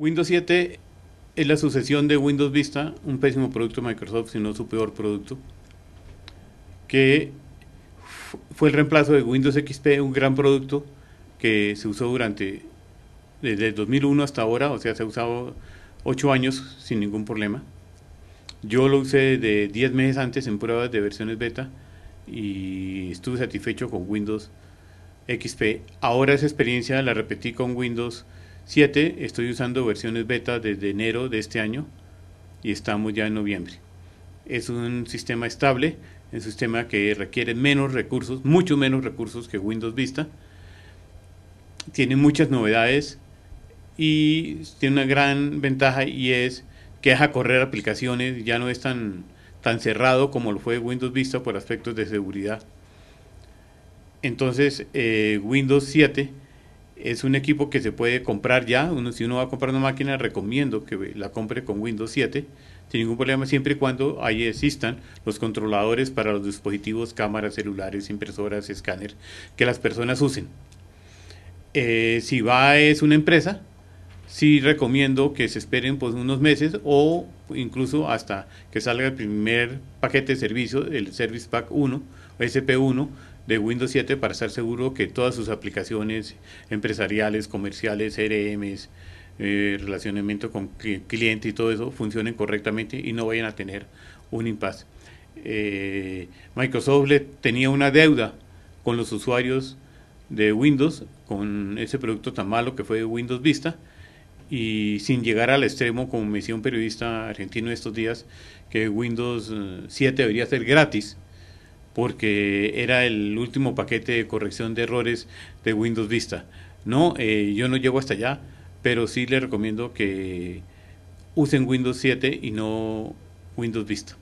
Windows 7 es la sucesión de Windows Vista, un pésimo producto de Microsoft, sino su peor producto, que fue el reemplazo de Windows XP, un gran producto que se usó durante desde 2001 hasta ahora, o sea, se ha usado 8 años sin ningún problema. Yo lo usé de 10 meses antes en pruebas de versiones beta y estuve satisfecho con Windows XP. Ahora esa experiencia la repetí con Windows 7 estoy usando versiones beta desde enero de este año y estamos ya en noviembre. Es un sistema estable, un sistema que requiere menos recursos, mucho menos recursos que Windows Vista. Tiene muchas novedades y tiene una gran ventaja y es que deja correr aplicaciones, ya no es tan, tan cerrado como lo fue Windows Vista por aspectos de seguridad. Entonces, eh, Windows 7 es un equipo que se puede comprar ya. Uno, si uno va a comprar una máquina, recomiendo que la compre con Windows 7 sin ningún problema, siempre y cuando ahí existan los controladores para los dispositivos, cámaras, celulares, impresoras, escáner, que las personas usen. Eh, si va es una empresa, sí recomiendo que se esperen pues, unos meses o incluso hasta que salga el primer paquete de servicio, el Service Pack 1, SP1, de Windows 7 para estar seguro que todas sus aplicaciones empresariales, comerciales, e RMs, eh, relacionamiento con cliente y todo eso funcionen correctamente y no vayan a tener un impasse. Eh, Microsoft tenía una deuda con los usuarios de Windows, con ese producto tan malo que fue Windows Vista, y sin llegar al extremo, como me decía un periodista argentino estos días, que Windows 7 eh, debería ser gratis porque era el último paquete de corrección de errores de Windows Vista. No, eh, yo no llego hasta allá, pero sí les recomiendo que usen Windows 7 y no Windows Vista.